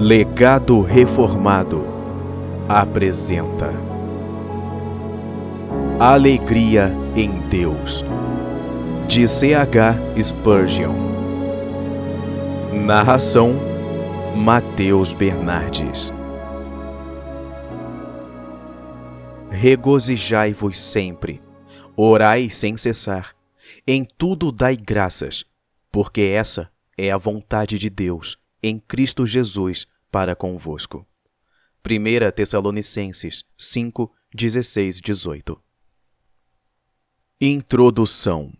Legado Reformado apresenta Alegria em Deus, de C.H. Spurgeon. Narração: Mateus Bernardes. Regozijai-vos sempre, orai sem cessar, em tudo dai graças, porque essa é a vontade de Deus em Cristo Jesus para convosco. 1 Tessalonicenses 5, 16, 18. Introdução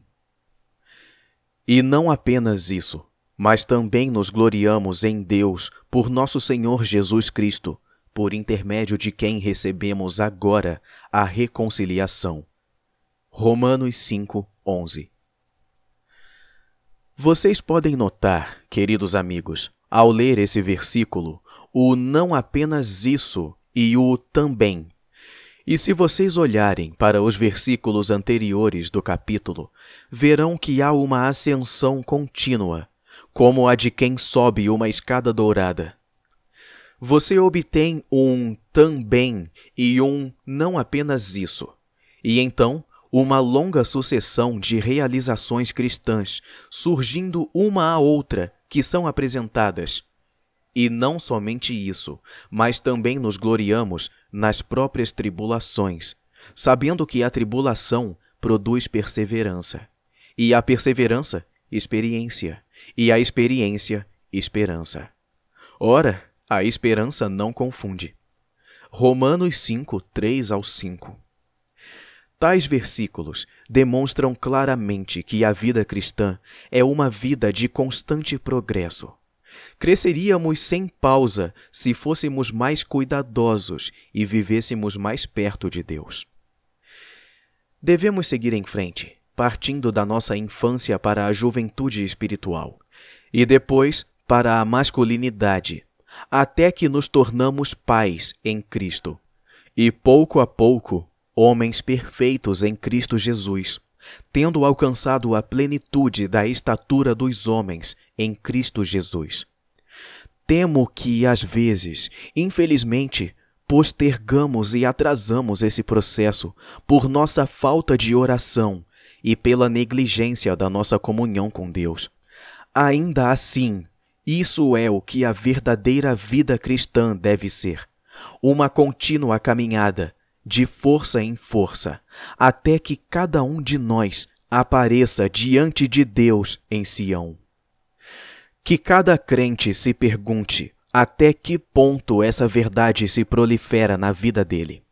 E não apenas isso, mas também nos gloriamos em Deus por nosso Senhor Jesus Cristo, por intermédio de quem recebemos agora a reconciliação. Romanos 5, 11. Vocês podem notar, queridos amigos, ao ler esse versículo, o não apenas isso e o também. E se vocês olharem para os versículos anteriores do capítulo, verão que há uma ascensão contínua, como a de quem sobe uma escada dourada. Você obtém um também e um não apenas isso, e então uma longa sucessão de realizações cristãs, surgindo uma a outra que são apresentadas. E não somente isso, mas também nos gloriamos nas próprias tribulações, sabendo que a tribulação produz perseverança, e a perseverança, experiência, e a experiência, esperança. Ora, a esperança não confunde. Romanos 5, 3 ao 5 Tais versículos demonstram claramente que a vida cristã é uma vida de constante progresso. Cresceríamos sem pausa se fôssemos mais cuidadosos e vivêssemos mais perto de Deus. Devemos seguir em frente, partindo da nossa infância para a juventude espiritual e depois para a masculinidade, até que nos tornamos pais em Cristo. E pouco a pouco homens perfeitos em Cristo Jesus, tendo alcançado a plenitude da estatura dos homens em Cristo Jesus. Temo que, às vezes, infelizmente, postergamos e atrasamos esse processo por nossa falta de oração e pela negligência da nossa comunhão com Deus. Ainda assim, isso é o que a verdadeira vida cristã deve ser: uma contínua caminhada de força em força, até que cada um de nós apareça diante de Deus em Sião. Que cada crente se pergunte até que ponto essa verdade se prolifera na vida dele.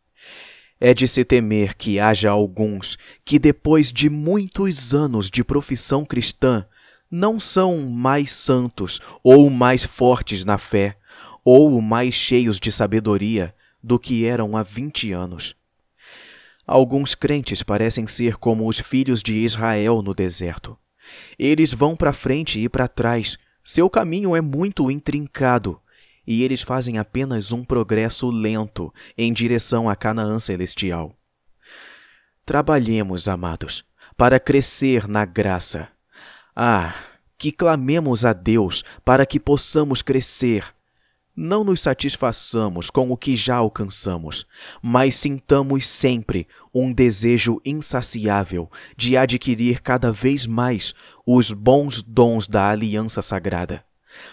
É de se temer que haja alguns que, depois de muitos anos de profissão cristã, não são mais santos ou mais fortes na fé ou mais cheios de sabedoria do que eram há 20 anos. Alguns crentes parecem ser como os filhos de Israel no deserto. Eles vão para frente e para trás, seu caminho é muito intrincado, e eles fazem apenas um progresso lento em direção a Canaã celestial. Trabalhemos, amados, para crescer na graça. Ah, que clamemos a Deus para que possamos crescer não nos satisfaçamos com o que já alcançamos, mas sintamos sempre um desejo insaciável de adquirir cada vez mais os bons dons da aliança sagrada,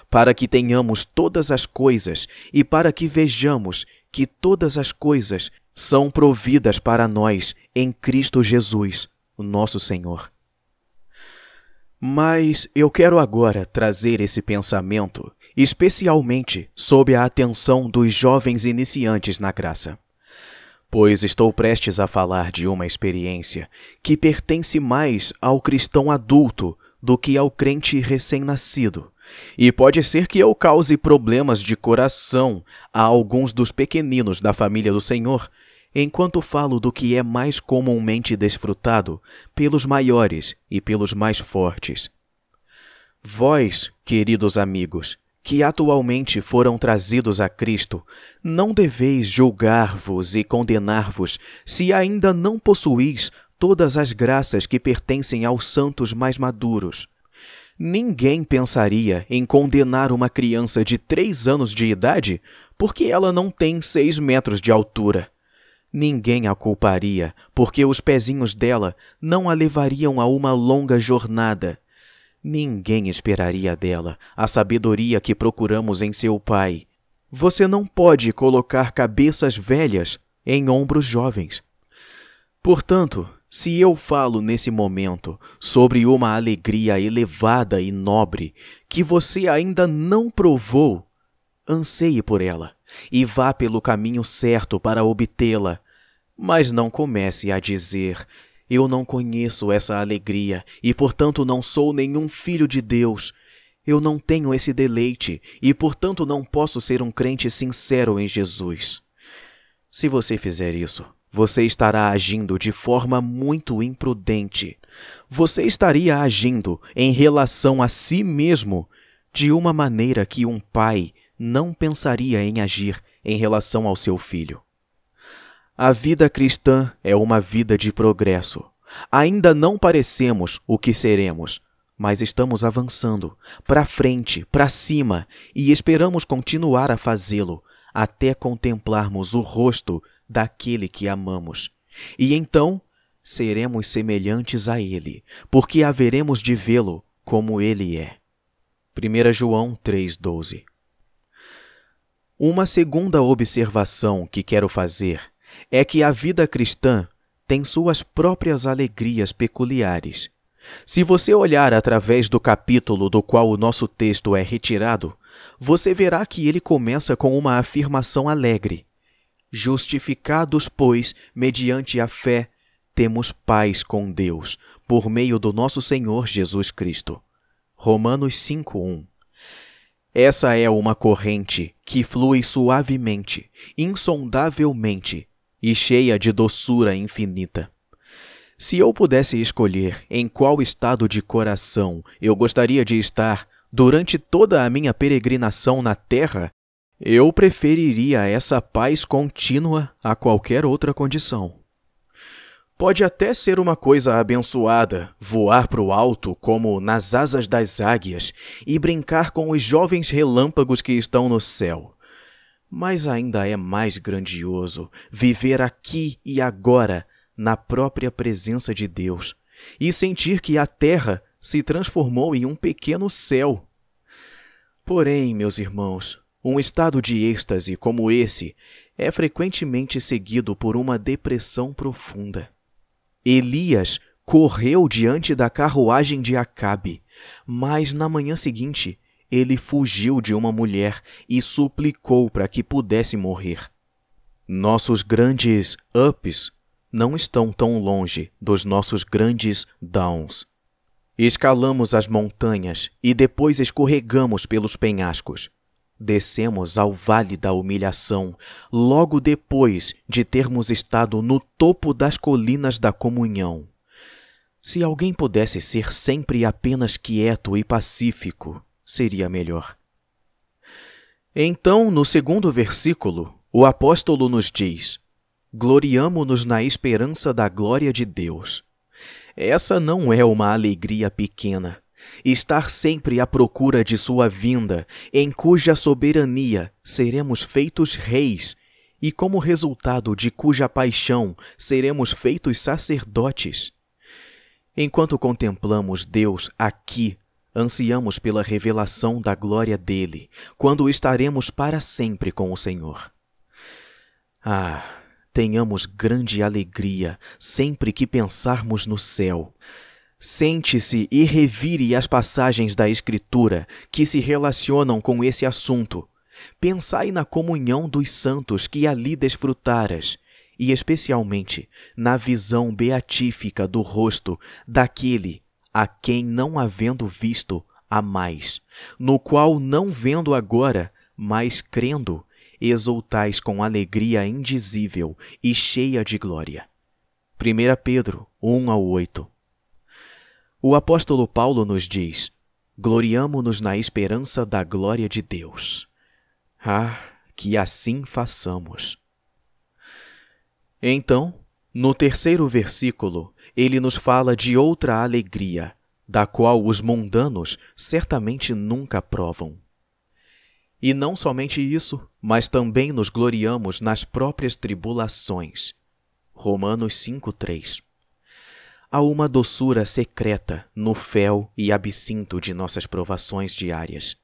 para que tenhamos todas as coisas e para que vejamos que todas as coisas são providas para nós em Cristo Jesus, nosso Senhor. Mas eu quero agora trazer esse pensamento especialmente sob a atenção dos jovens iniciantes na graça. Pois estou prestes a falar de uma experiência que pertence mais ao cristão adulto do que ao crente recém-nascido, e pode ser que eu cause problemas de coração a alguns dos pequeninos da família do Senhor, enquanto falo do que é mais comumente desfrutado pelos maiores e pelos mais fortes. Vós, queridos amigos, que atualmente foram trazidos a Cristo, não deveis julgar-vos e condenar-vos se ainda não possuís todas as graças que pertencem aos santos mais maduros. Ninguém pensaria em condenar uma criança de três anos de idade porque ela não tem seis metros de altura. Ninguém a culparia porque os pezinhos dela não a levariam a uma longa jornada Ninguém esperaria dela a sabedoria que procuramos em seu pai. Você não pode colocar cabeças velhas em ombros jovens. Portanto, se eu falo nesse momento sobre uma alegria elevada e nobre que você ainda não provou, anseie por ela e vá pelo caminho certo para obtê-la, mas não comece a dizer: eu não conheço essa alegria e, portanto, não sou nenhum filho de Deus. Eu não tenho esse deleite e, portanto, não posso ser um crente sincero em Jesus. Se você fizer isso, você estará agindo de forma muito imprudente. Você estaria agindo em relação a si mesmo de uma maneira que um pai não pensaria em agir em relação ao seu filho. A vida cristã é uma vida de progresso. Ainda não parecemos o que seremos, mas estamos avançando para frente, para cima e esperamos continuar a fazê-lo até contemplarmos o rosto daquele que amamos. E então seremos semelhantes a ele, porque haveremos de vê-lo como ele é. 1 João 3,12 Uma segunda observação que quero fazer é que a vida cristã tem suas próprias alegrias peculiares. Se você olhar através do capítulo do qual o nosso texto é retirado, você verá que ele começa com uma afirmação alegre: Justificados, pois, mediante a fé, temos paz com Deus, por meio do nosso Senhor Jesus Cristo. Romanos 5:1 essa é uma corrente que flui suavemente, insondavelmente, e cheia de doçura infinita. Se eu pudesse escolher em qual estado de coração eu gostaria de estar durante toda a minha peregrinação na Terra, eu preferiria essa paz contínua a qualquer outra condição. Pode até ser uma coisa abençoada voar para o alto como nas asas das águias e brincar com os jovens relâmpagos que estão no céu, mas ainda é mais grandioso viver aqui e agora na própria presença de Deus e sentir que a terra se transformou em um pequeno céu. Porém, meus irmãos, um estado de êxtase como esse é frequentemente seguido por uma depressão profunda. Elias correu diante da carruagem de Acabe, mas na manhã seguinte ele fugiu de uma mulher e suplicou para que pudesse morrer. Nossos grandes ups não estão tão longe dos nossos grandes downs. Escalamos as montanhas e depois escorregamos pelos penhascos. Descemos ao vale da humilhação, logo depois de termos estado no topo das colinas da comunhão. Se alguém pudesse ser sempre apenas quieto e pacífico, seria melhor. Então, no segundo versículo, o apóstolo nos diz: Gloriamo-nos na esperança da glória de Deus. Essa não é uma alegria pequena. Estar sempre à procura de sua vinda, em cuja soberania seremos feitos reis, e como resultado de cuja paixão seremos feitos sacerdotes. Enquanto contemplamos Deus aqui Ansiamos pela revelação da glória dele, quando estaremos para sempre com o Senhor. Ah, tenhamos grande alegria sempre que pensarmos no céu. Sente-se e revire as passagens da Escritura que se relacionam com esse assunto. Pensai na comunhão dos santos que ali desfrutaras, e especialmente na visão beatífica do rosto daquele a quem não havendo visto a mais, no qual não vendo agora, mas crendo, exultais com alegria indizível e cheia de glória. 1 Pedro 1 ao 8 O apóstolo Paulo nos diz: Gloriamo-nos na esperança da glória de Deus. Ah, que assim façamos. Então, no terceiro versículo, ele nos fala de outra alegria, da qual os mundanos certamente nunca provam. E não somente isso, mas também nos gloriamos nas próprias tribulações. Romanos 5:3. Há uma doçura secreta no fel e absinto de nossas provações diárias,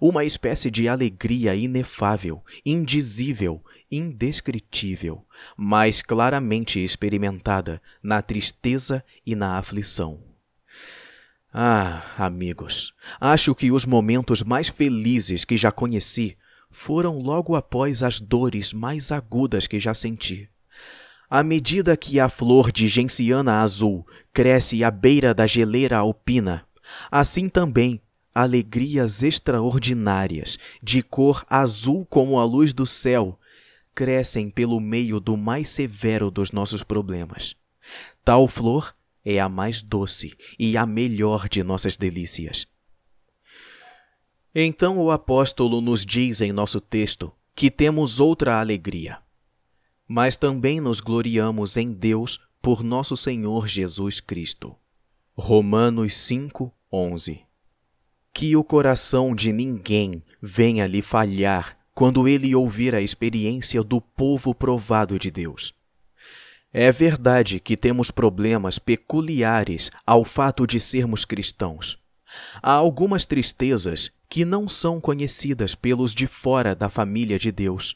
uma espécie de alegria inefável, indizível indescritível, mas claramente experimentada na tristeza e na aflição. Ah, amigos, acho que os momentos mais felizes que já conheci foram logo após as dores mais agudas que já senti. À medida que a flor de genciana azul cresce à beira da geleira alpina, assim também alegrias extraordinárias, de cor azul como a luz do céu, crescem pelo meio do mais severo dos nossos problemas. Tal flor é a mais doce e a melhor de nossas delícias. Então o apóstolo nos diz em nosso texto que temos outra alegria, mas também nos gloriamos em Deus por nosso Senhor Jesus Cristo. Romanos 5, 11 Que o coração de ninguém venha lhe falhar quando ele ouvir a experiência do povo provado de Deus. É verdade que temos problemas peculiares ao fato de sermos cristãos. Há algumas tristezas que não são conhecidas pelos de fora da família de Deus.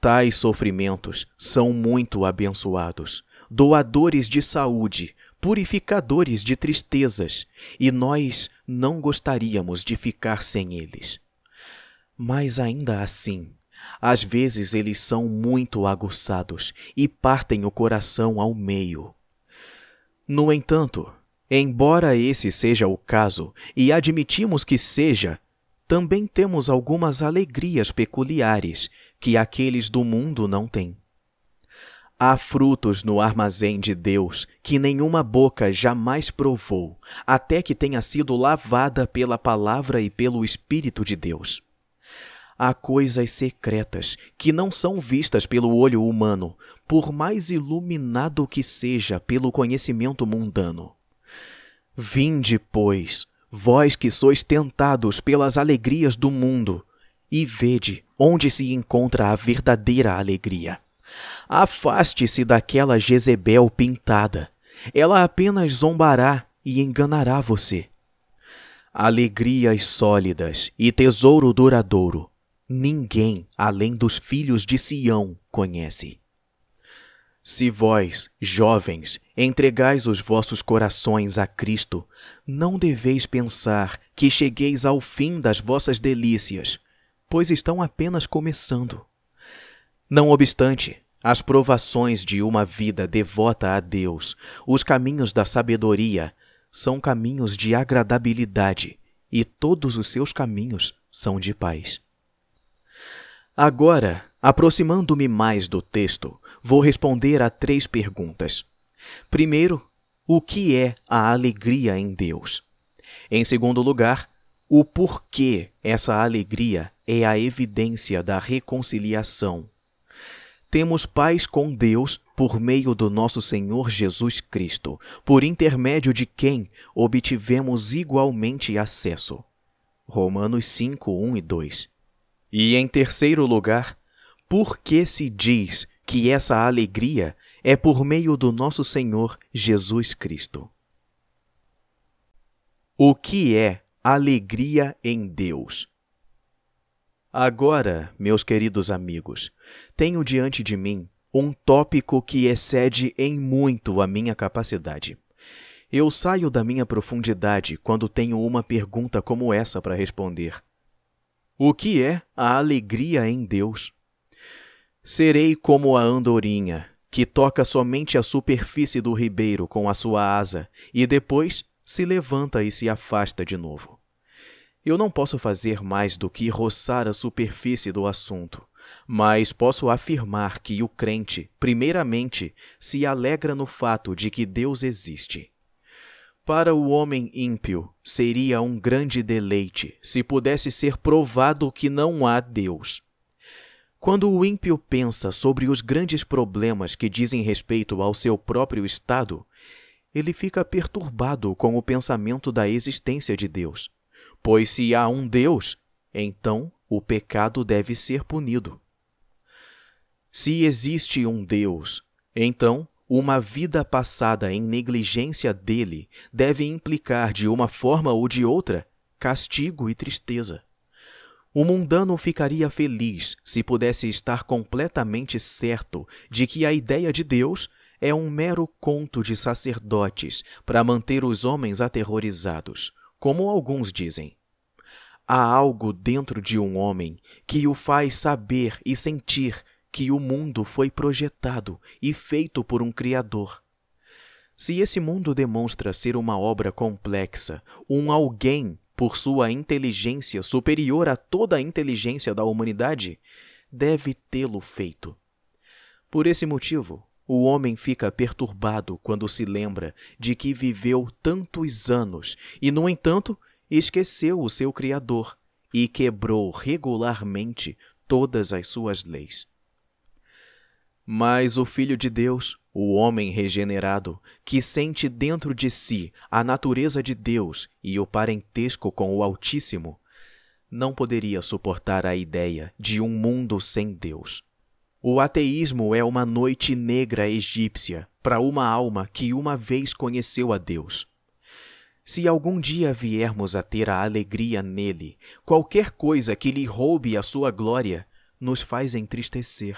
Tais sofrimentos são muito abençoados, doadores de saúde, purificadores de tristezas, e nós não gostaríamos de ficar sem eles. Mas ainda assim, às vezes eles são muito aguçados e partem o coração ao meio. No entanto, embora esse seja o caso, e admitimos que seja, também temos algumas alegrias peculiares que aqueles do mundo não têm. Há frutos no armazém de Deus que nenhuma boca jamais provou, até que tenha sido lavada pela palavra e pelo Espírito de Deus. Há coisas secretas que não são vistas pelo olho humano, por mais iluminado que seja pelo conhecimento mundano. Vinde, pois, vós que sois tentados pelas alegrias do mundo, e vede onde se encontra a verdadeira alegria. Afaste-se daquela Jezebel pintada. Ela apenas zombará e enganará você. Alegrias sólidas e tesouro duradouro ninguém além dos filhos de Sião conhece. Se vós, jovens, entregais os vossos corações a Cristo, não deveis pensar que chegueis ao fim das vossas delícias, pois estão apenas começando. Não obstante, as provações de uma vida devota a Deus, os caminhos da sabedoria, são caminhos de agradabilidade, e todos os seus caminhos são de paz. Agora, aproximando-me mais do texto, vou responder a três perguntas. Primeiro, o que é a alegria em Deus? Em segundo lugar, o porquê essa alegria é a evidência da reconciliação. Temos paz com Deus por meio do nosso Senhor Jesus Cristo, por intermédio de quem obtivemos igualmente acesso. Romanos 5, 1 e 2. E em terceiro lugar, por que se diz que essa alegria é por meio do nosso Senhor Jesus Cristo? O que é alegria em Deus? Agora, meus queridos amigos, tenho diante de mim um tópico que excede em muito a minha capacidade. Eu saio da minha profundidade quando tenho uma pergunta como essa para responder. O que é a alegria em Deus? Serei como a andorinha, que toca somente a superfície do ribeiro com a sua asa e depois se levanta e se afasta de novo. Eu não posso fazer mais do que roçar a superfície do assunto, mas posso afirmar que o crente, primeiramente, se alegra no fato de que Deus existe. Para o homem ímpio seria um grande deleite se pudesse ser provado que não há Deus. Quando o ímpio pensa sobre os grandes problemas que dizem respeito ao seu próprio estado, ele fica perturbado com o pensamento da existência de Deus. Pois se há um Deus, então o pecado deve ser punido. Se existe um Deus, então uma vida passada em negligência dele deve implicar, de uma forma ou de outra, castigo e tristeza. O mundano ficaria feliz se pudesse estar completamente certo de que a ideia de Deus é um mero conto de sacerdotes para manter os homens aterrorizados, como alguns dizem. Há algo dentro de um homem que o faz saber e sentir que o mundo foi projetado e feito por um Criador. Se esse mundo demonstra ser uma obra complexa, um alguém por sua inteligência superior a toda a inteligência da humanidade, deve tê-lo feito. Por esse motivo, o homem fica perturbado quando se lembra de que viveu tantos anos e, no entanto, esqueceu o seu Criador e quebrou regularmente todas as suas leis. Mas o Filho de Deus, o homem regenerado, que sente dentro de si a natureza de Deus e o parentesco com o Altíssimo, não poderia suportar a ideia de um mundo sem Deus. O ateísmo é uma noite negra egípcia para uma alma que uma vez conheceu a Deus. Se algum dia viermos a ter a alegria nele, qualquer coisa que lhe roube a sua glória nos faz entristecer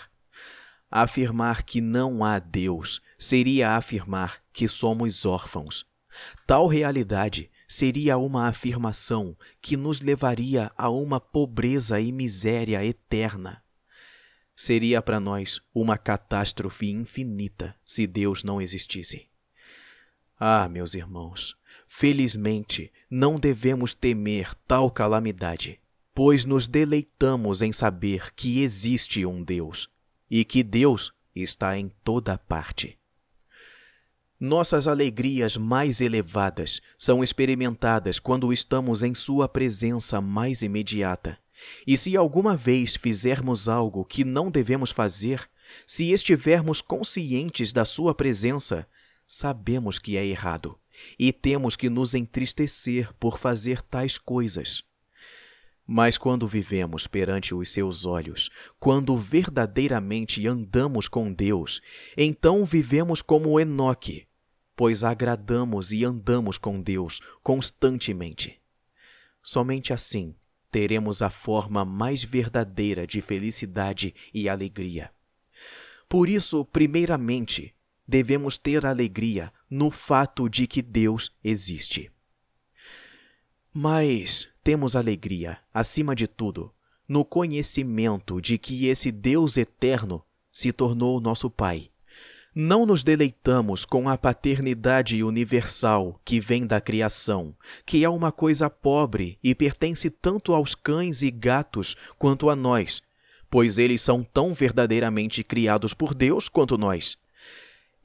Afirmar que não há Deus seria afirmar que somos órfãos. Tal realidade seria uma afirmação que nos levaria a uma pobreza e miséria eterna. Seria para nós uma catástrofe infinita se Deus não existisse. Ah, meus irmãos, felizmente não devemos temer tal calamidade, pois nos deleitamos em saber que existe um Deus e que Deus está em toda parte. Nossas alegrias mais elevadas são experimentadas quando estamos em Sua presença mais imediata. E se alguma vez fizermos algo que não devemos fazer, se estivermos conscientes da Sua presença, sabemos que é errado e temos que nos entristecer por fazer tais coisas. Mas quando vivemos perante os seus olhos, quando verdadeiramente andamos com Deus, então vivemos como Enoque, pois agradamos e andamos com Deus constantemente. Somente assim teremos a forma mais verdadeira de felicidade e alegria. Por isso, primeiramente, devemos ter alegria no fato de que Deus existe. Mas temos alegria, acima de tudo, no conhecimento de que esse Deus eterno se tornou nosso Pai. Não nos deleitamos com a paternidade universal que vem da criação, que é uma coisa pobre e pertence tanto aos cães e gatos quanto a nós, pois eles são tão verdadeiramente criados por Deus quanto nós.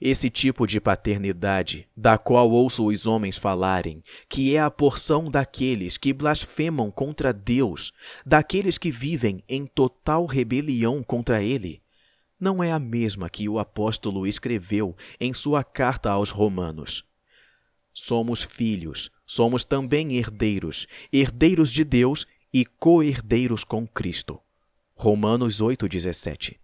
Esse tipo de paternidade, da qual ouço os homens falarem, que é a porção daqueles que blasfemam contra Deus, daqueles que vivem em total rebelião contra Ele, não é a mesma que o apóstolo escreveu em sua carta aos Romanos. Somos filhos, somos também herdeiros, herdeiros de Deus e co-herdeiros com Cristo. Romanos 8,17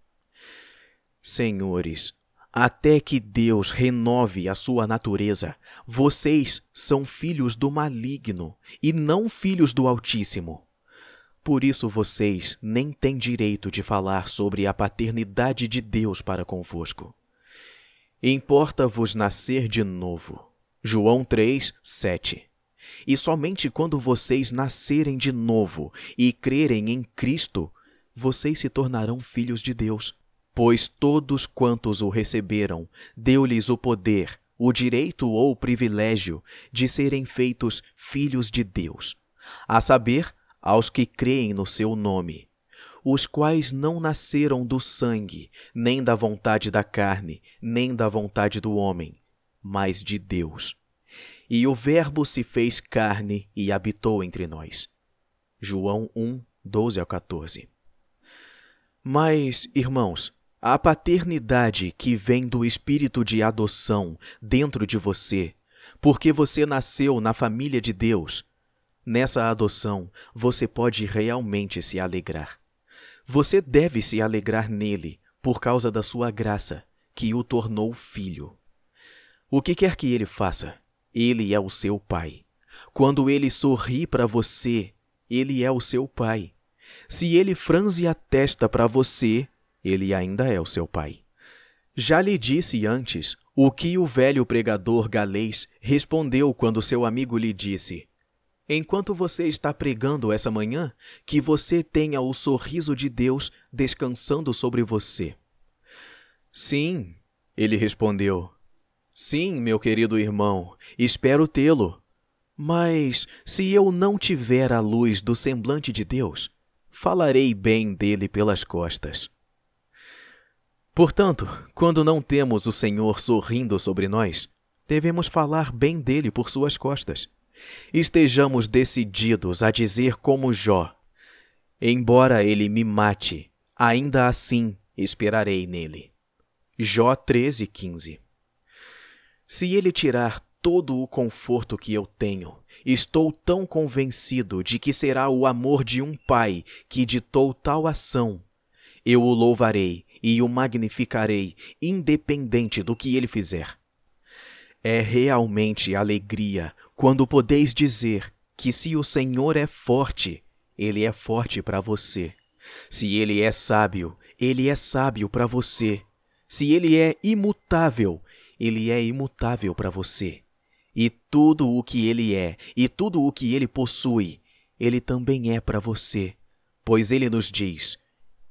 Senhores, até que Deus renove a sua natureza, vocês são filhos do maligno e não filhos do Altíssimo. Por isso vocês nem têm direito de falar sobre a paternidade de Deus para convosco. Importa-vos nascer de novo. João 3, 7. E somente quando vocês nascerem de novo e crerem em Cristo, vocês se tornarão filhos de Deus Pois todos quantos o receberam, deu-lhes o poder, o direito ou o privilégio de serem feitos filhos de Deus, a saber, aos que creem no seu nome, os quais não nasceram do sangue, nem da vontade da carne, nem da vontade do homem, mas de Deus. E o Verbo se fez carne e habitou entre nós. João 1, 12 ao 14. Mas, irmãos, a paternidade que vem do espírito de adoção dentro de você, porque você nasceu na família de Deus. Nessa adoção, você pode realmente se alegrar. Você deve se alegrar nele por causa da sua graça, que o tornou filho. O que quer que ele faça, ele é o seu pai. Quando ele sorri para você, ele é o seu pai. Se ele franze a testa para você, ele ainda é o seu pai. Já lhe disse antes o que o velho pregador galês respondeu quando seu amigo lhe disse: Enquanto você está pregando essa manhã, que você tenha o sorriso de Deus descansando sobre você. Sim, ele respondeu. Sim, meu querido irmão, espero tê-lo. Mas se eu não tiver a luz do semblante de Deus, falarei bem dele pelas costas. Portanto, quando não temos o Senhor sorrindo sobre nós, devemos falar bem dele por suas costas. Estejamos decididos a dizer como Jó: Embora ele me mate, ainda assim esperarei nele. Jó 13:15. Se ele tirar todo o conforto que eu tenho, estou tão convencido de que será o amor de um pai que ditou tal ação. Eu o louvarei e o magnificarei, independente do que ele fizer. É realmente alegria quando podeis dizer que se o Senhor é forte, ele é forte para você. Se ele é sábio, ele é sábio para você. Se ele é imutável, ele é imutável para você. E tudo o que ele é e tudo o que ele possui, ele também é para você, pois ele nos diz: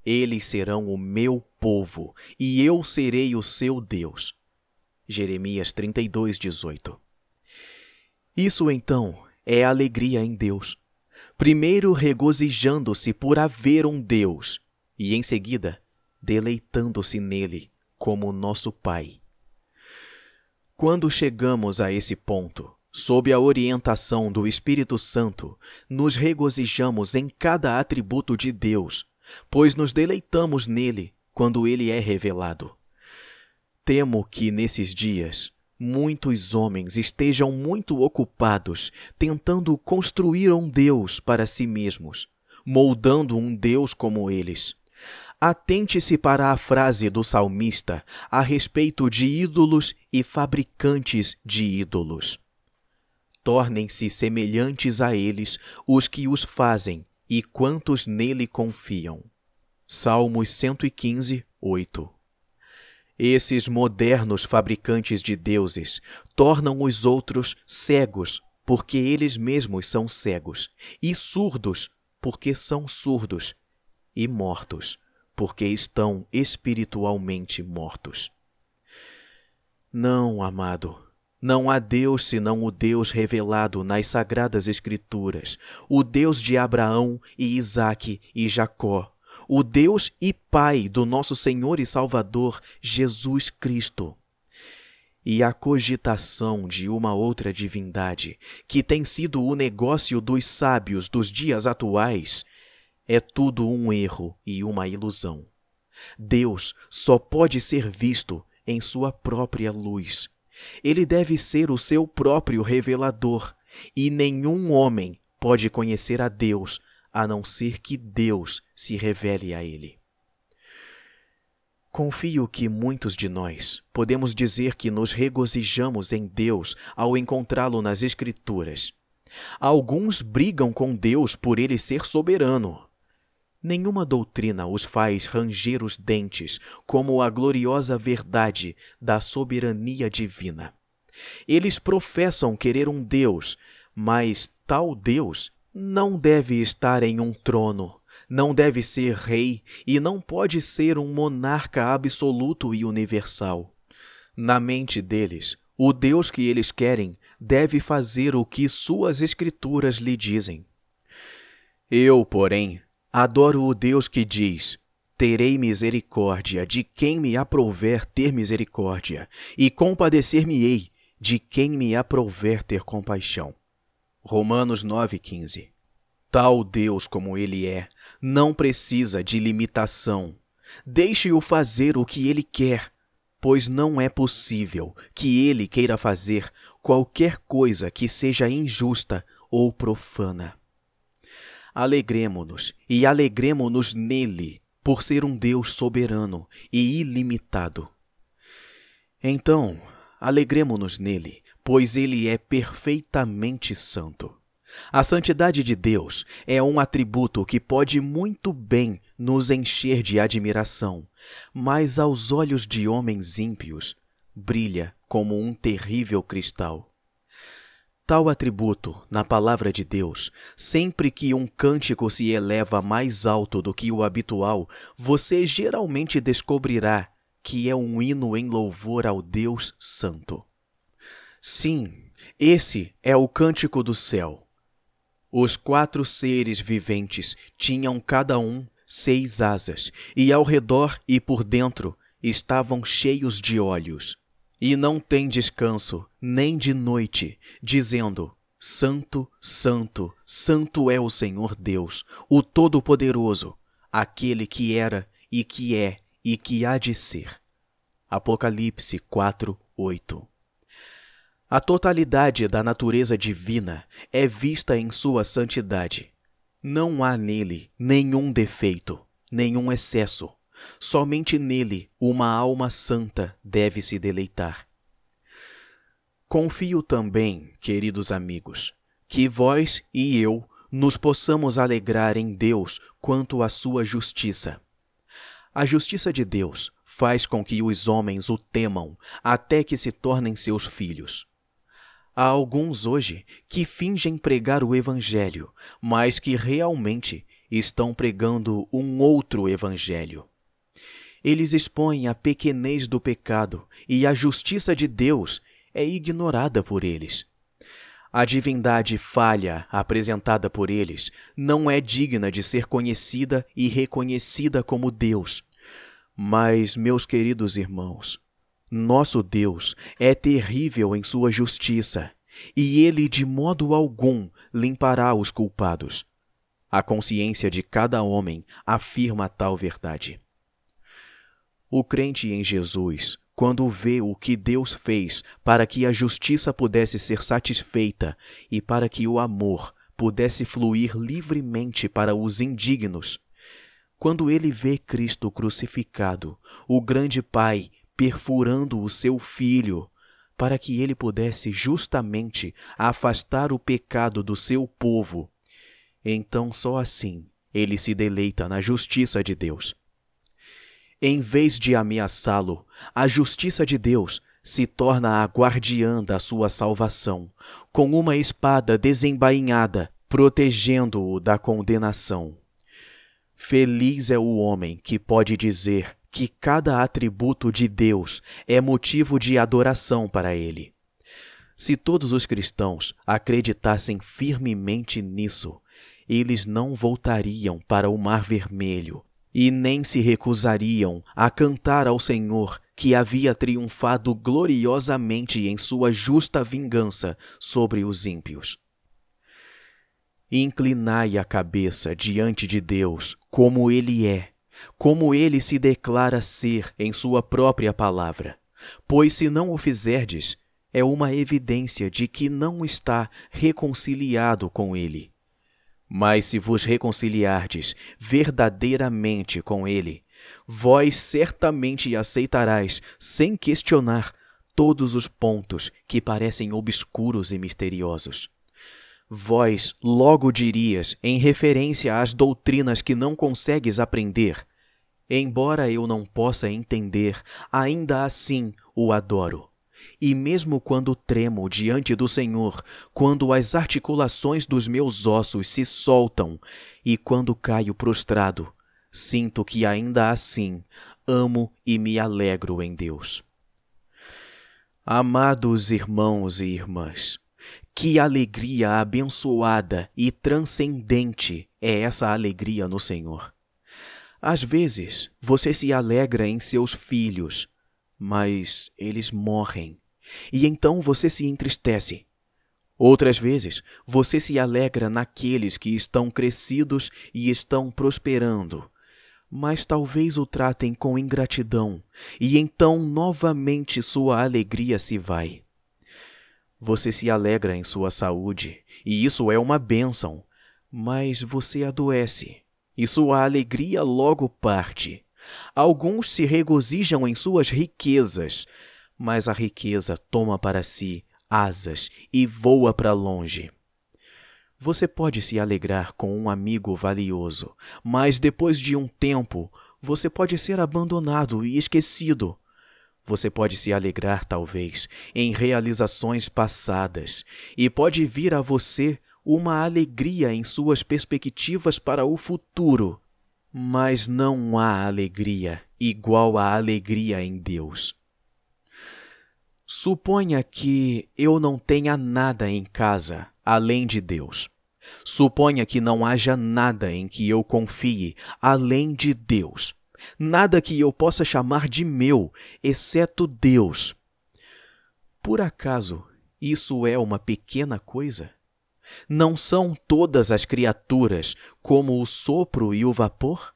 Eles serão o meu povo, e eu serei o seu Deus. Jeremias 32, 18. Isso então é alegria em Deus. Primeiro regozijando-se por haver um Deus, e em seguida deleitando-se nele como nosso Pai. Quando chegamos a esse ponto, sob a orientação do Espírito Santo, nos regozijamos em cada atributo de Deus, pois nos deleitamos nele quando ele é revelado. Temo que nesses dias muitos homens estejam muito ocupados tentando construir um Deus para si mesmos, moldando um Deus como eles. Atente-se para a frase do salmista a respeito de ídolos e fabricantes de ídolos. Tornem-se semelhantes a eles os que os fazem e quantos nele confiam. Salmos 115, 8. Esses modernos fabricantes de deuses tornam os outros cegos, porque eles mesmos são cegos, e surdos, porque são surdos, e mortos, porque estão espiritualmente mortos. Não, amado, não há Deus senão o Deus revelado nas Sagradas Escrituras, o Deus de Abraão e Isaque e Jacó, o Deus e Pai do nosso Senhor e Salvador Jesus Cristo. E a cogitação de uma outra divindade, que tem sido o negócio dos sábios dos dias atuais, é tudo um erro e uma ilusão. Deus só pode ser visto em sua própria luz. Ele deve ser o seu próprio revelador, e nenhum homem pode conhecer a Deus a não ser que Deus se revele a ele. Confio que muitos de nós podemos dizer que nos regozijamos em Deus ao encontrá-lo nas Escrituras. Alguns brigam com Deus por ele ser soberano. Nenhuma doutrina os faz ranger os dentes como a gloriosa verdade da soberania divina. Eles professam querer um Deus, mas tal Deus não deve estar em um trono, não deve ser rei e não pode ser um monarca absoluto e universal. Na mente deles, o Deus que eles querem deve fazer o que suas escrituras lhe dizem. Eu, porém, adoro o Deus que diz: Terei misericórdia de quem me aprouver ter misericórdia, e compadecer-me-ei de quem me aprouver ter compaixão. Romanos 9,15 Tal Deus como Ele é não precisa de limitação. Deixe-o fazer o que Ele quer, pois não é possível que Ele queira fazer qualquer coisa que seja injusta ou profana. Alegremo-nos e alegremo-nos nele, por ser um Deus soberano e ilimitado. Então, alegremo-nos nele pois ele é perfeitamente santo. A santidade de Deus é um atributo que pode muito bem nos encher de admiração, mas aos olhos de homens ímpios brilha como um terrível cristal. Tal atributo, na palavra de Deus, sempre que um cântico se eleva mais alto do que o habitual, você geralmente descobrirá que é um hino em louvor ao Deus Santo. Sim, esse é o cântico do céu. Os quatro seres viventes tinham cada um seis asas, e ao redor e por dentro estavam cheios de olhos. E não tem descanso, nem de noite, dizendo: Santo, Santo, Santo é o Senhor Deus, o Todo-Poderoso, aquele que era e que é e que há de ser. Apocalipse 4, 8. A totalidade da natureza divina é vista em sua santidade. Não há nele nenhum defeito, nenhum excesso. Somente nele uma alma santa deve se deleitar. Confio também, queridos amigos, que vós e eu nos possamos alegrar em Deus quanto à sua justiça. A justiça de Deus faz com que os homens o temam até que se tornem seus filhos. Há alguns hoje que fingem pregar o Evangelho, mas que realmente estão pregando um outro Evangelho. Eles expõem a pequenez do pecado e a justiça de Deus é ignorada por eles. A divindade falha apresentada por eles não é digna de ser conhecida e reconhecida como Deus. Mas, meus queridos irmãos, nosso Deus é terrível em sua justiça, e ele de modo algum limpará os culpados. A consciência de cada homem afirma tal verdade. O crente em Jesus, quando vê o que Deus fez para que a justiça pudesse ser satisfeita e para que o amor pudesse fluir livremente para os indignos, quando ele vê Cristo crucificado, o grande Pai perfurando o seu filho, para que ele pudesse justamente afastar o pecado do seu povo. Então só assim ele se deleita na justiça de Deus. Em vez de ameaçá-lo, a justiça de Deus se torna a guardiã da sua salvação, com uma espada desembainhada, protegendo-o da condenação. Feliz é o homem que pode dizer que cada atributo de Deus é motivo de adoração para ele. Se todos os cristãos acreditassem firmemente nisso, eles não voltariam para o Mar Vermelho e nem se recusariam a cantar ao Senhor que havia triunfado gloriosamente em sua justa vingança sobre os ímpios. Inclinai a cabeça diante de Deus como Ele é como ele se declara ser em sua própria palavra. Pois se não o fizerdes, é uma evidência de que não está reconciliado com ele. Mas se vos reconciliardes verdadeiramente com ele, vós certamente aceitarás, sem questionar, todos os pontos que parecem obscuros e misteriosos, Vós logo dirias, em referência às doutrinas que não consegues aprender: Embora eu não possa entender, ainda assim o adoro. E mesmo quando tremo diante do Senhor, quando as articulações dos meus ossos se soltam e quando caio prostrado, sinto que ainda assim amo e me alegro em Deus. Amados irmãos e irmãs, que alegria abençoada e transcendente é essa alegria no Senhor! Às vezes você se alegra em seus filhos, mas eles morrem, e então você se entristece. Outras vezes você se alegra naqueles que estão crescidos e estão prosperando, mas talvez o tratem com ingratidão, e então novamente sua alegria se vai. Você se alegra em sua saúde, e isso é uma bênção, mas você adoece, e sua alegria logo parte. Alguns se regozijam em suas riquezas, mas a riqueza toma para si asas e voa para longe. Você pode se alegrar com um amigo valioso, mas depois de um tempo, você pode ser abandonado e esquecido. Você pode se alegrar, talvez, em realizações passadas, e pode vir a você uma alegria em suas perspectivas para o futuro. Mas não há alegria igual à alegria em Deus. Suponha que eu não tenha nada em casa além de Deus. Suponha que não haja nada em que eu confie além de Deus nada que eu possa chamar de meu, exceto Deus. Por acaso isso é uma pequena coisa? Não são todas as criaturas como o sopro e o vapor?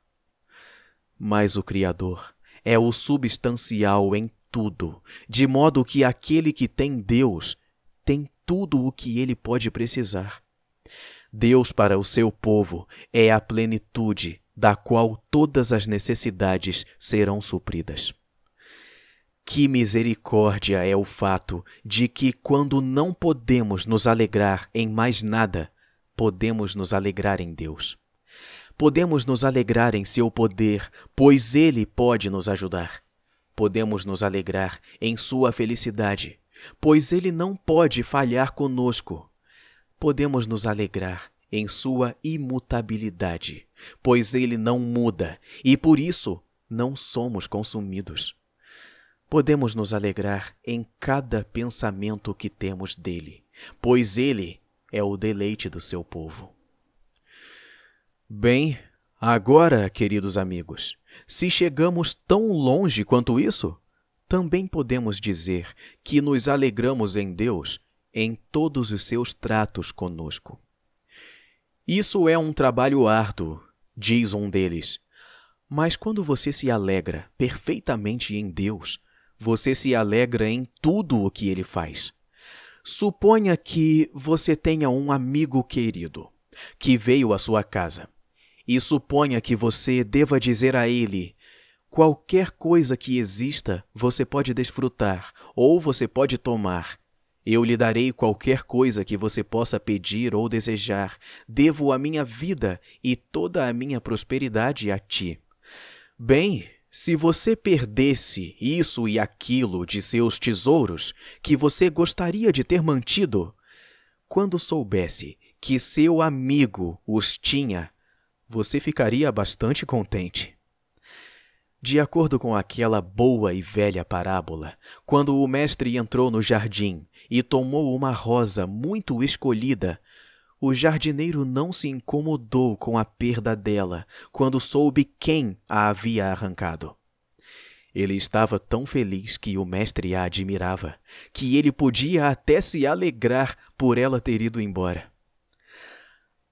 Mas o Criador é o substancial em tudo, de modo que aquele que tem Deus tem tudo o que ele pode precisar. Deus para o seu povo é a plenitude da qual todas as necessidades serão supridas. Que misericórdia é o fato de que, quando não podemos nos alegrar em mais nada, podemos nos alegrar em Deus. Podemos nos alegrar em seu poder, pois ele pode nos ajudar. Podemos nos alegrar em sua felicidade, pois ele não pode falhar conosco. Podemos nos alegrar em sua imutabilidade, pois ele não muda e por isso não somos consumidos. Podemos nos alegrar em cada pensamento que temos dele, pois ele é o deleite do seu povo. Bem, agora, queridos amigos, se chegamos tão longe quanto isso, também podemos dizer que nos alegramos em Deus em todos os seus tratos conosco. Isso é um trabalho árduo Diz um deles: Mas quando você se alegra perfeitamente em Deus, você se alegra em tudo o que ele faz. Suponha que você tenha um amigo querido que veio à sua casa. E suponha que você deva dizer a ele: qualquer coisa que exista, você pode desfrutar ou você pode tomar, eu lhe darei qualquer coisa que você possa pedir ou desejar. Devo a minha vida e toda a minha prosperidade a ti. Bem, se você perdesse isso e aquilo de seus tesouros que você gostaria de ter mantido, quando soubesse que seu amigo os tinha, você ficaria bastante contente. De acordo com aquela boa e velha parábola, quando o mestre entrou no jardim, e tomou uma rosa muito escolhida. O jardineiro não se incomodou com a perda dela quando soube quem a havia arrancado. Ele estava tão feliz que o mestre a admirava, que ele podia até se alegrar por ela ter ido embora.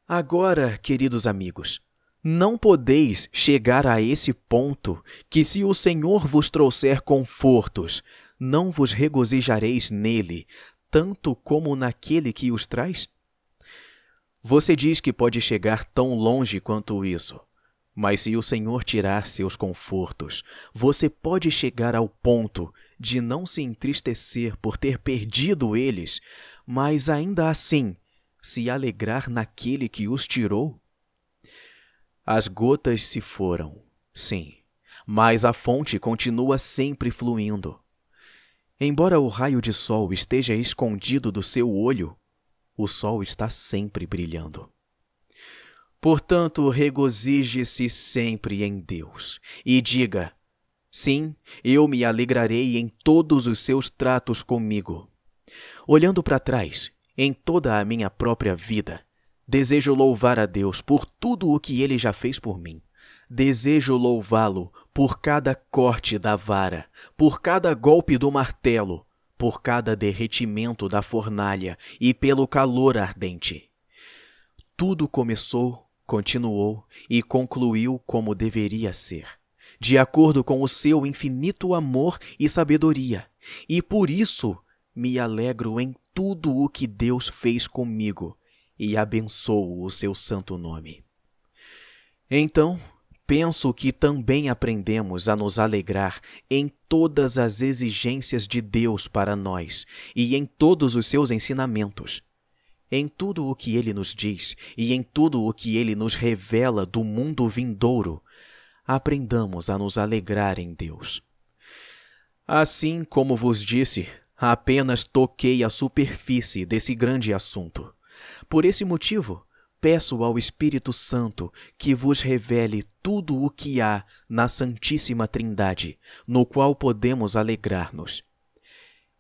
Agora, queridos amigos, não podeis chegar a esse ponto que, se o Senhor vos trouxer confortos, não vos regozijareis nele, tanto como naquele que os traz? Você diz que pode chegar tão longe quanto isso. Mas se o Senhor tirar seus confortos, você pode chegar ao ponto de não se entristecer por ter perdido eles, mas ainda assim se alegrar naquele que os tirou? As gotas se foram, sim, mas a fonte continua sempre fluindo. Embora o raio de sol esteja escondido do seu olho, o sol está sempre brilhando. Portanto, regozije-se sempre em Deus e diga: Sim, eu me alegrarei em todos os seus tratos comigo. Olhando para trás, em toda a minha própria vida, desejo louvar a Deus por tudo o que ele já fez por mim. Desejo louvá-lo por cada corte da vara, por cada golpe do martelo, por cada derretimento da fornalha e pelo calor ardente. Tudo começou, continuou e concluiu como deveria ser, de acordo com o seu infinito amor e sabedoria, e por isso me alegro em tudo o que Deus fez comigo e abençoo o seu santo nome. Então, Penso que também aprendemos a nos alegrar em todas as exigências de Deus para nós e em todos os seus ensinamentos. Em tudo o que ele nos diz e em tudo o que ele nos revela do mundo vindouro, aprendamos a nos alegrar em Deus. Assim como vos disse, apenas toquei a superfície desse grande assunto. Por esse motivo, peço ao Espírito Santo que vos revele tudo o que há na Santíssima Trindade, no qual podemos alegrar-nos.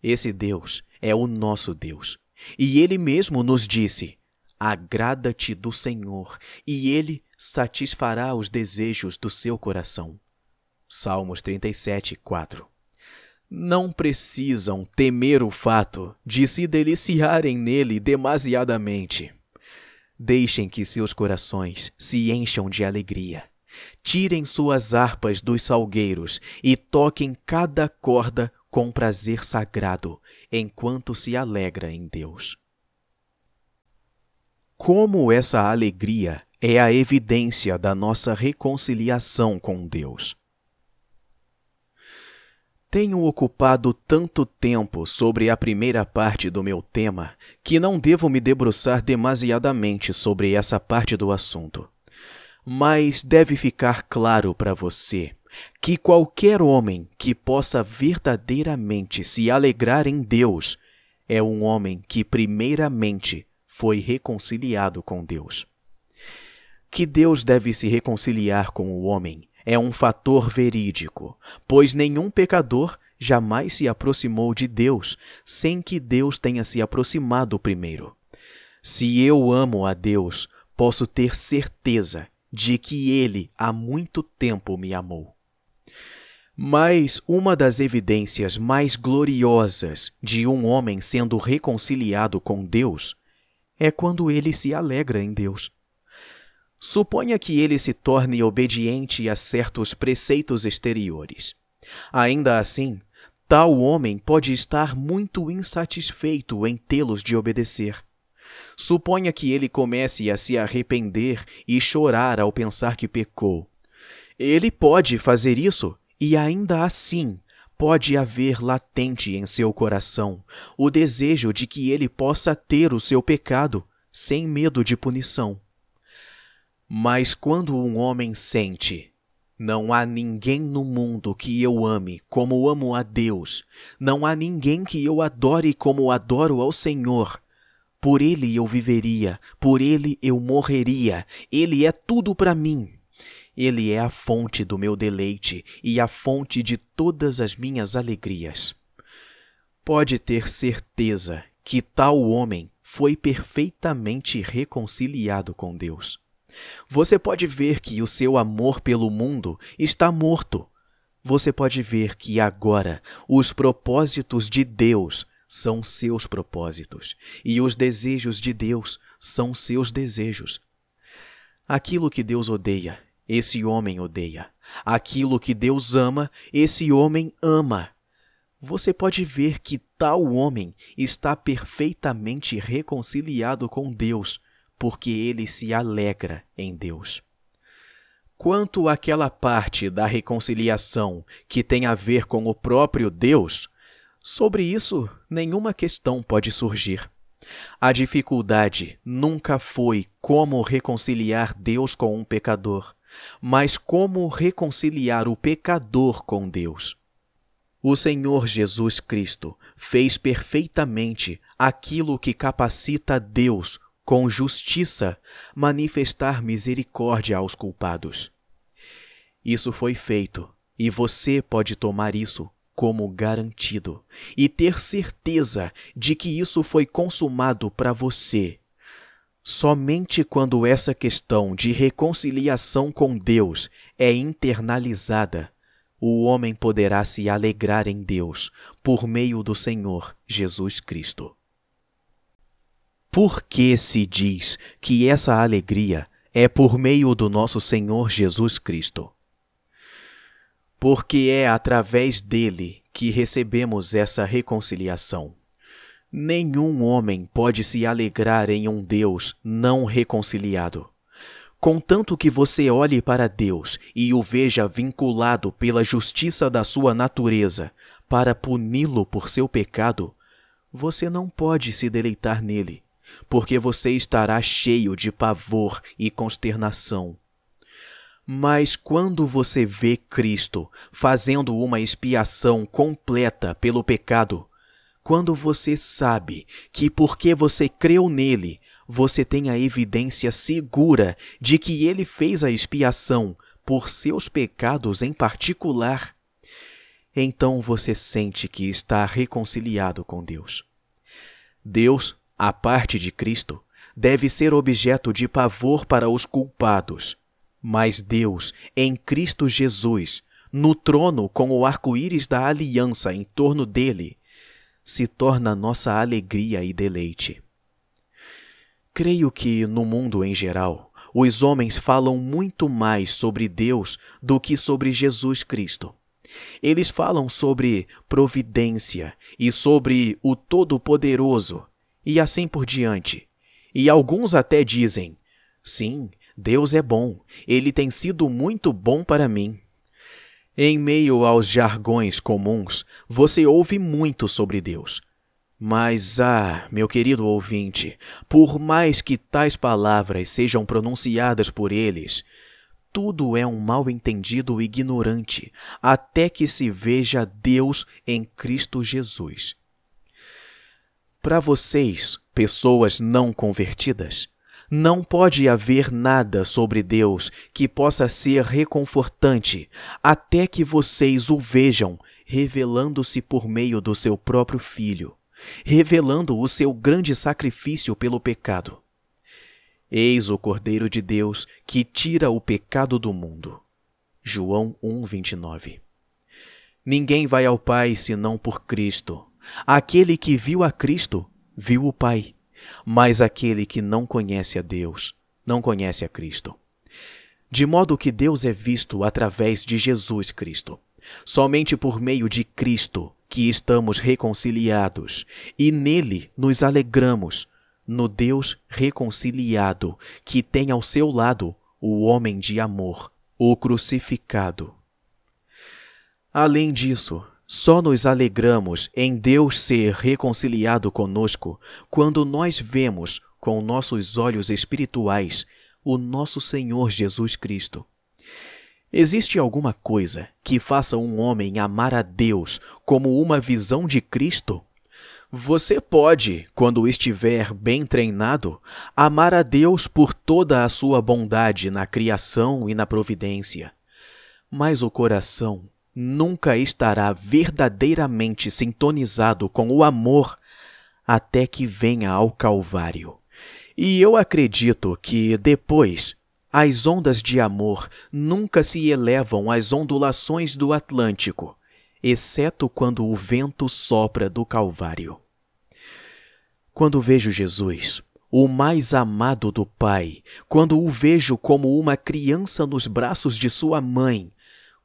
Esse Deus é o nosso Deus, e ele mesmo nos disse: Agrada-te do Senhor, e ele satisfará os desejos do seu coração. Salmos 37, 4 não precisam temer o fato de se deliciarem nele demasiadamente. Deixem que seus corações se encham de alegria. Tirem suas harpas dos salgueiros e toquem cada corda com prazer sagrado, enquanto se alegra em Deus. Como essa alegria é a evidência da nossa reconciliação com Deus. Tenho ocupado tanto tempo sobre a primeira parte do meu tema que não devo me debruçar demasiadamente sobre essa parte do assunto. Mas deve ficar claro para você que qualquer homem que possa verdadeiramente se alegrar em Deus é um homem que, primeiramente, foi reconciliado com Deus. Que Deus deve se reconciliar com o homem é um fator verídico, pois nenhum pecador jamais se aproximou de Deus sem que Deus tenha se aproximado primeiro. Se eu amo a Deus, posso ter certeza de que Ele há muito tempo me amou. Mas uma das evidências mais gloriosas de um homem sendo reconciliado com Deus é quando ele se alegra em Deus. Suponha que ele se torne obediente a certos preceitos exteriores. Ainda assim, tal homem pode estar muito insatisfeito em tê-los de obedecer. Suponha que ele comece a se arrepender e chorar ao pensar que pecou. Ele pode fazer isso e ainda assim pode haver latente em seu coração o desejo de que ele possa ter o seu pecado sem medo de punição. Mas quando um homem sente, não há ninguém no mundo que eu ame como amo a Deus, não há ninguém que eu adore como adoro ao Senhor. Por ele eu viveria, por ele eu morreria, ele é tudo para mim. Ele é a fonte do meu deleite e a fonte de todas as minhas alegrias. Pode ter certeza que tal homem foi perfeitamente reconciliado com Deus. Você pode ver que o seu amor pelo mundo está morto. Você pode ver que agora os propósitos de Deus são seus propósitos e os desejos de Deus são seus desejos. Aquilo que Deus odeia, esse homem odeia. Aquilo que Deus ama, esse homem ama. Você pode ver que tal homem está perfeitamente reconciliado com Deus porque ele se alegra em Deus. Quanto àquela parte da reconciliação que tem a ver com o próprio Deus, sobre isso nenhuma questão pode surgir. A dificuldade nunca foi como reconciliar Deus com um pecador, mas como reconciliar o pecador com Deus. O Senhor Jesus Cristo fez perfeitamente aquilo que capacita Deus com justiça, manifestar misericórdia aos culpados. Isso foi feito, e você pode tomar isso como garantido e ter certeza de que isso foi consumado para você. Somente quando essa questão de reconciliação com Deus é internalizada, o homem poderá se alegrar em Deus por meio do Senhor Jesus Cristo. Porque se diz que essa alegria é por meio do nosso Senhor Jesus Cristo? Porque é através dele que recebemos essa reconciliação. Nenhum homem pode se alegrar em um Deus não reconciliado. Contanto que você olhe para Deus e o veja vinculado pela justiça da sua natureza para puni-lo por seu pecado, você não pode se deleitar nele, porque você estará cheio de pavor e consternação. Mas quando você vê Cristo fazendo uma expiação completa pelo pecado, quando você sabe que porque você creu nele, você tem a evidência segura de que ele fez a expiação por seus pecados em particular, então você sente que está reconciliado com Deus. Deus a parte de Cristo, deve ser objeto de pavor para os culpados. Mas Deus, em Cristo Jesus, no trono com o arco-íris da aliança em torno dele, se torna nossa alegria e deleite. Creio que, no mundo em geral, os homens falam muito mais sobre Deus do que sobre Jesus Cristo. Eles falam sobre providência e sobre o Todo-Poderoso, e assim por diante. E alguns até dizem: Sim, Deus é bom, ele tem sido muito bom para mim. Em meio aos jargões comuns, você ouve muito sobre Deus. Mas, ah, meu querido ouvinte, por mais que tais palavras sejam pronunciadas por eles, tudo é um mal-entendido ignorante, até que se veja Deus em Cristo Jesus. Para vocês, pessoas não convertidas, não pode haver nada sobre Deus que possa ser reconfortante até que vocês o vejam revelando-se por meio do seu próprio Filho, revelando o seu grande sacrifício pelo pecado. Eis o Cordeiro de Deus que tira o pecado do mundo. João 1:29. Ninguém vai ao Pai senão por Cristo. Aquele que viu a Cristo, viu o Pai. Mas aquele que não conhece a Deus, não conhece a Cristo. De modo que Deus é visto através de Jesus Cristo. Somente por meio de Cristo que estamos reconciliados e nele nos alegramos, no Deus reconciliado, que tem ao seu lado o homem de amor, o crucificado. Além disso, só nos alegramos em Deus ser reconciliado conosco quando nós vemos com nossos olhos espirituais o nosso Senhor Jesus Cristo. Existe alguma coisa que faça um homem amar a Deus como uma visão de Cristo? Você pode, quando estiver bem treinado, amar a Deus por toda a sua bondade na criação e na providência. Mas o coração nunca estará verdadeiramente sintonizado com o amor até que venha ao Calvário. E eu acredito que depois as ondas de amor nunca se elevam às ondulações do Atlântico, exceto quando o vento sopra do Calvário. Quando vejo Jesus, o mais amado do Pai, quando o vejo como uma criança nos braços de sua mãe,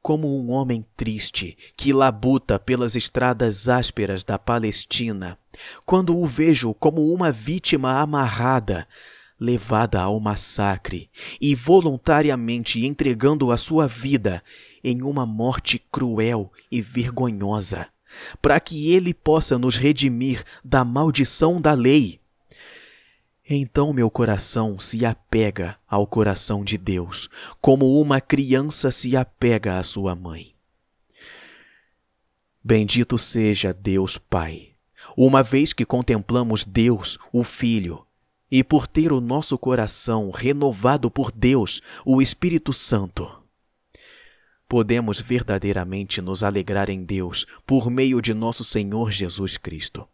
como um homem triste que labuta pelas estradas ásperas da Palestina, quando o vejo como uma vítima amarrada, levada ao massacre e voluntariamente entregando a sua vida em uma morte cruel e vergonhosa, para que ele possa nos redimir da maldição da lei. Então meu coração se apega ao coração de Deus, como uma criança se apega à sua mãe. Bendito seja Deus Pai, uma vez que contemplamos Deus, o Filho, e por ter o nosso coração renovado por Deus, o Espírito Santo podemos verdadeiramente nos alegrar em Deus por meio de nosso Senhor Jesus Cristo.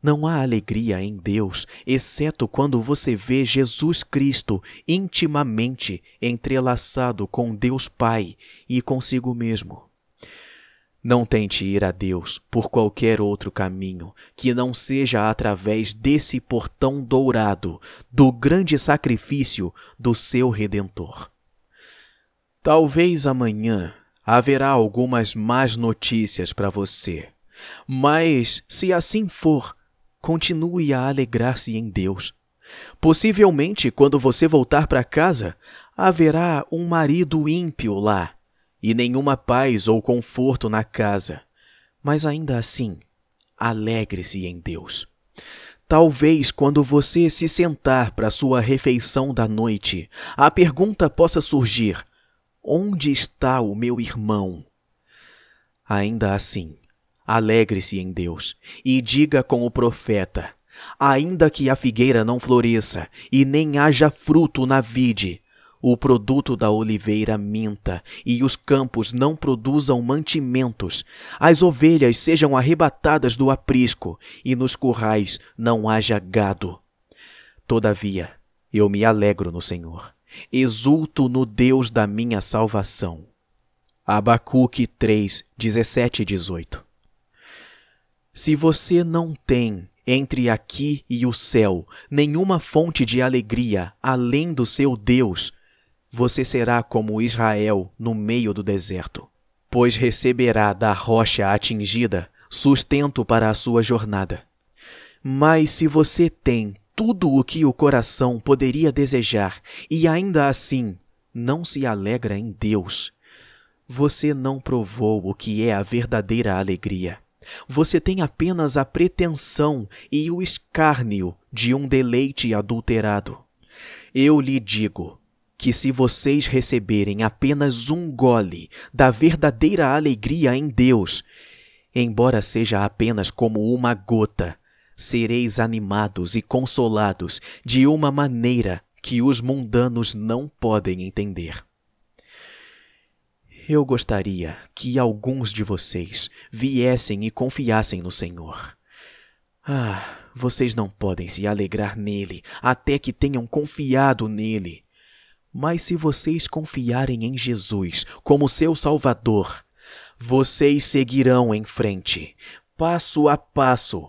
Não há alegria em Deus, exceto quando você vê Jesus Cristo intimamente entrelaçado com Deus Pai e consigo mesmo. Não tente ir a Deus por qualquer outro caminho que não seja através desse portão dourado do grande sacrifício do seu Redentor. Talvez amanhã haverá algumas más notícias para você. Mas, se assim for, continue a alegrar-se em Deus. Possivelmente, quando você voltar para casa, haverá um marido ímpio lá, e nenhuma paz ou conforto na casa. Mas ainda assim, alegre-se em Deus. Talvez quando você se sentar para sua refeição da noite, a pergunta possa surgir: onde está o meu irmão? Ainda assim, Alegre-se em Deus e diga com o profeta: Ainda que a figueira não floresça e nem haja fruto na vide, o produto da oliveira minta e os campos não produzam mantimentos, as ovelhas sejam arrebatadas do aprisco e nos currais não haja gado. Todavia, eu me alegro no Senhor, exulto no Deus da minha salvação. Abacuque 3, 17 e 18 se você não tem entre aqui e o céu nenhuma fonte de alegria além do seu Deus, você será como Israel no meio do deserto, pois receberá da rocha atingida sustento para a sua jornada. Mas se você tem tudo o que o coração poderia desejar e ainda assim não se alegra em Deus, você não provou o que é a verdadeira alegria. Você tem apenas a pretensão e o escárnio de um deleite adulterado. Eu lhe digo que, se vocês receberem apenas um gole da verdadeira alegria em Deus, embora seja apenas como uma gota, sereis animados e consolados de uma maneira que os mundanos não podem entender. Eu gostaria que alguns de vocês viessem e confiassem no Senhor. Ah, vocês não podem se alegrar nele até que tenham confiado nele. Mas se vocês confiarem em Jesus como seu Salvador, vocês seguirão em frente, passo a passo,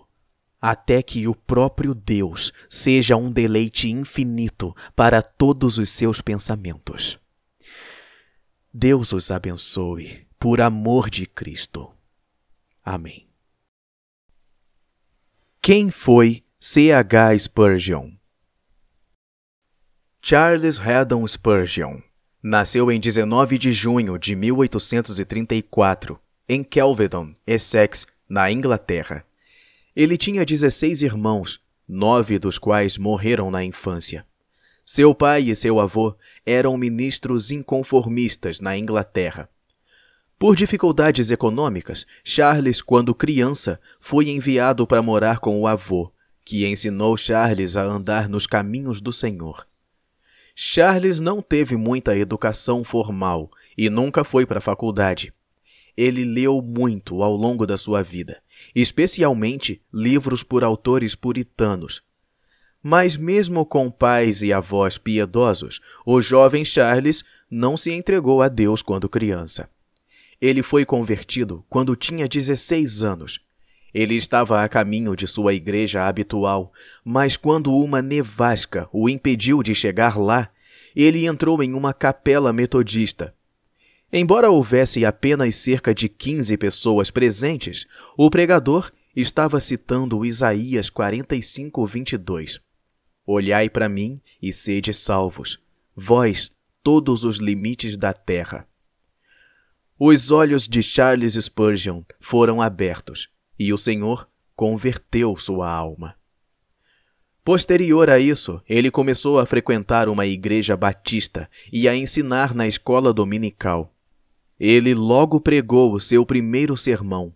até que o próprio Deus seja um deleite infinito para todos os seus pensamentos. Deus os abençoe, por amor de Cristo. Amém. Quem foi C.H. Spurgeon? Charles Haddon Spurgeon nasceu em 19 de junho de 1834, em Kelvedon, Essex, na Inglaterra. Ele tinha 16 irmãos, nove dos quais morreram na infância. Seu pai e seu avô eram ministros inconformistas na Inglaterra. Por dificuldades econômicas, Charles, quando criança, foi enviado para morar com o avô, que ensinou Charles a andar nos caminhos do Senhor. Charles não teve muita educação formal e nunca foi para a faculdade. Ele leu muito ao longo da sua vida, especialmente livros por autores puritanos, mas mesmo com pais e avós piedosos, o jovem Charles não se entregou a Deus quando criança. Ele foi convertido quando tinha 16 anos. Ele estava a caminho de sua igreja habitual, mas quando uma nevasca o impediu de chegar lá, ele entrou em uma capela metodista. Embora houvesse apenas cerca de 15 pessoas presentes, o pregador estava citando Isaías 45, 22. Olhai para mim e sede salvos, vós, todos os limites da terra. Os olhos de Charles Spurgeon foram abertos e o Senhor converteu sua alma. Posterior a isso, ele começou a frequentar uma igreja batista e a ensinar na escola dominical. Ele logo pregou o seu primeiro sermão.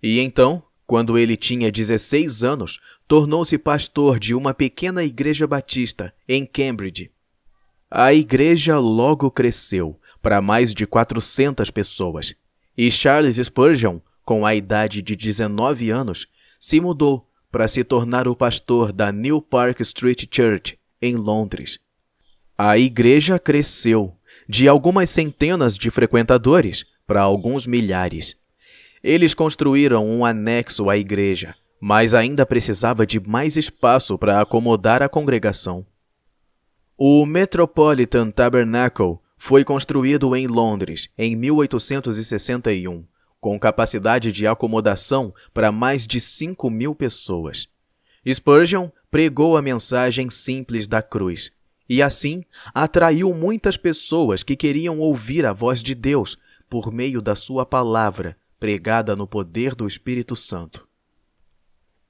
E então, quando ele tinha 16 anos, tornou-se pastor de uma pequena igreja batista em Cambridge. A igreja logo cresceu para mais de 400 pessoas, e Charles Spurgeon, com a idade de 19 anos, se mudou para se tornar o pastor da New Park Street Church, em Londres. A igreja cresceu de algumas centenas de frequentadores para alguns milhares. Eles construíram um anexo à igreja, mas ainda precisava de mais espaço para acomodar a congregação. O Metropolitan Tabernacle foi construído em Londres em 1861, com capacidade de acomodação para mais de 5 mil pessoas. Spurgeon pregou a mensagem simples da cruz e, assim, atraiu muitas pessoas que queriam ouvir a voz de Deus por meio da sua palavra pregada no poder do Espírito Santo.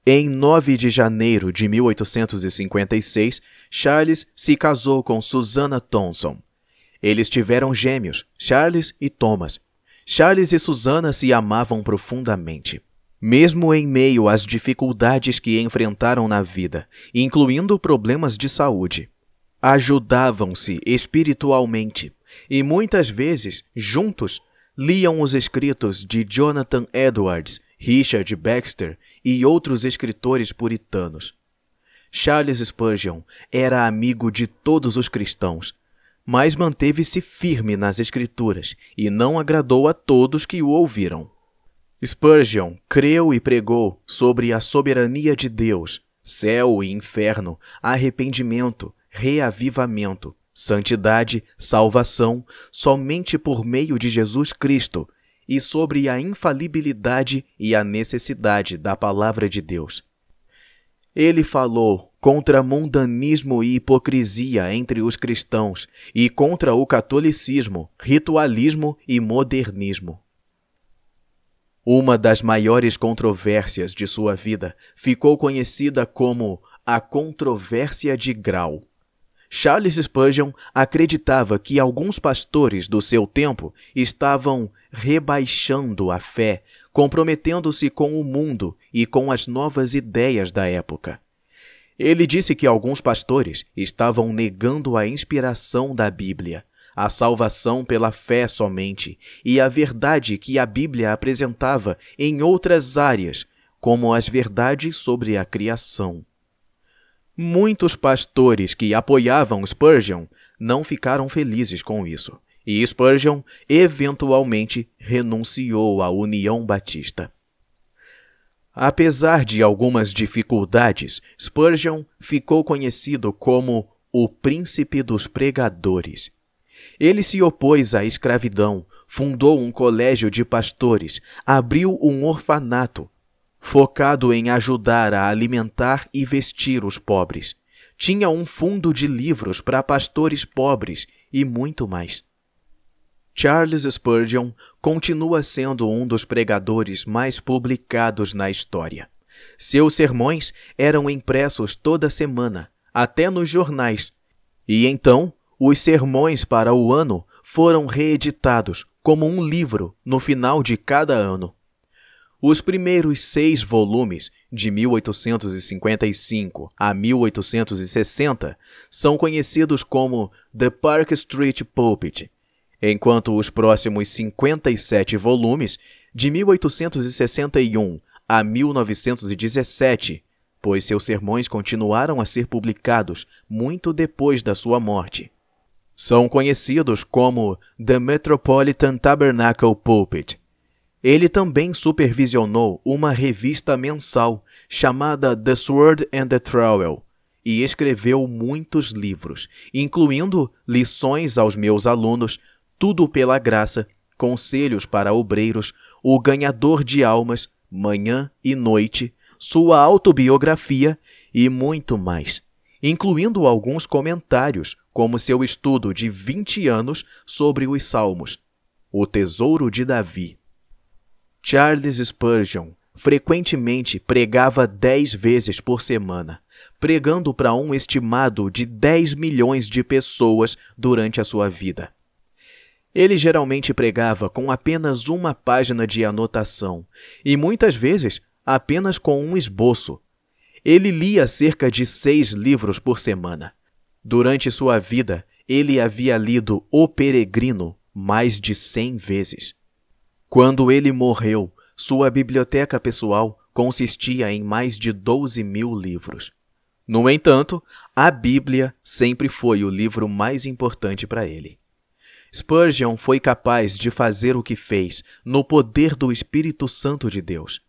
Em 9 de janeiro de 1856, Charles se casou com Susanna Thompson. Eles tiveram gêmeos, Charles e Thomas. Charles e Susanna se amavam profundamente. Mesmo em meio às dificuldades que enfrentaram na vida, incluindo problemas de saúde, ajudavam-se espiritualmente e muitas vezes, juntos, liam os escritos de Jonathan Edwards, Richard Baxter e outros escritores puritanos. Charles Spurgeon era amigo de todos os cristãos, mas manteve-se firme nas Escrituras e não agradou a todos que o ouviram. Spurgeon creu e pregou sobre a soberania de Deus, céu e inferno, arrependimento, reavivamento, santidade, salvação, somente por meio de Jesus Cristo e sobre a infalibilidade e a necessidade da palavra de Deus. Ele falou contra mundanismo e hipocrisia entre os cristãos e contra o catolicismo, ritualismo e modernismo. Uma das maiores controvérsias de sua vida ficou conhecida como a Controvérsia de Grau. Charles Spurgeon acreditava que alguns pastores do seu tempo estavam rebaixando a fé, comprometendo-se com o mundo e com as novas ideias da época. Ele disse que alguns pastores estavam negando a inspiração da Bíblia, a salvação pela fé somente e a verdade que a Bíblia apresentava em outras áreas, como as verdades sobre a criação. Muitos pastores que apoiavam Spurgeon não ficaram felizes com isso, e Spurgeon eventualmente renunciou à União Batista. Apesar de algumas dificuldades, Spurgeon ficou conhecido como o Príncipe dos Pregadores. Ele se opôs à escravidão, fundou um colégio de pastores, abriu um orfanato, focado em ajudar a alimentar e vestir os pobres. Tinha um fundo de livros para pastores pobres e muito mais. Charles Spurgeon continua sendo um dos pregadores mais publicados na história. Seus sermões eram impressos toda semana, até nos jornais. E então, os sermões para o ano foram reeditados como um livro no final de cada ano. Os primeiros seis volumes, de 1855 a 1860, são conhecidos como The Park Street Pulpit, enquanto os próximos 57 volumes, de 1861 a 1917, pois seus sermões continuaram a ser publicados muito depois da sua morte. São conhecidos como The Metropolitan Tabernacle Pulpit, ele também supervisionou uma revista mensal chamada The Sword and the Trowel e escreveu muitos livros, incluindo lições aos meus alunos, tudo pela graça, conselhos para obreiros, o ganhador de almas, manhã e noite, sua autobiografia e muito mais, incluindo alguns comentários, como seu estudo de 20 anos sobre os Salmos, o Tesouro de Davi. Charles Spurgeon frequentemente pregava dez vezes por semana, pregando para um estimado de 10 milhões de pessoas durante a sua vida. Ele geralmente pregava com apenas uma página de anotação e muitas vezes apenas com um esboço. Ele lia cerca de seis livros por semana. Durante sua vida, ele havia lido O Peregrino mais de cem vezes. Quando ele morreu, sua biblioteca pessoal consistia em mais de 12 mil livros. No entanto, a Bíblia sempre foi o livro mais importante para ele. Spurgeon foi capaz de fazer o que fez no poder do Espírito Santo de Deus.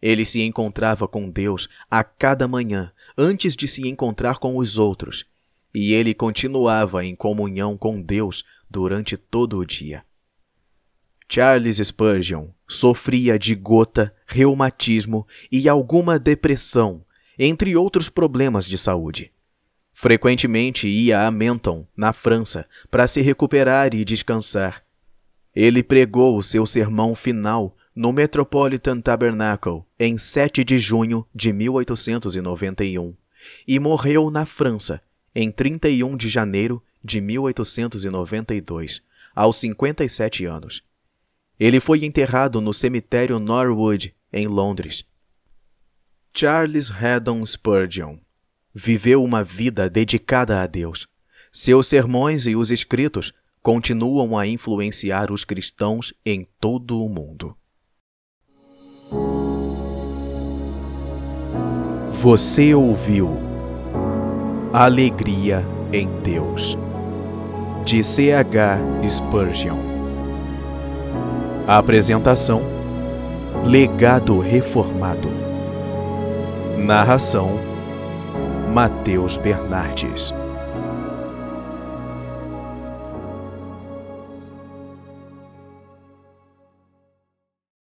Ele se encontrava com Deus a cada manhã antes de se encontrar com os outros, e ele continuava em comunhão com Deus durante todo o dia. Charles Spurgeon sofria de gota, reumatismo e alguma depressão, entre outros problemas de saúde. Frequentemente ia a Menton, na França, para se recuperar e descansar. Ele pregou o seu sermão final no Metropolitan Tabernacle em 7 de junho de 1891 e morreu na França em 31 de janeiro de 1892, aos 57 anos. Ele foi enterrado no cemitério Norwood, em Londres. Charles Haddon Spurgeon viveu uma vida dedicada a Deus. Seus sermões e os escritos continuam a influenciar os cristãos em todo o mundo. Você ouviu Alegria em Deus, de C.H. Spurgeon. A apresentação: Legado Reformado. Narração: Mateus Bernardes.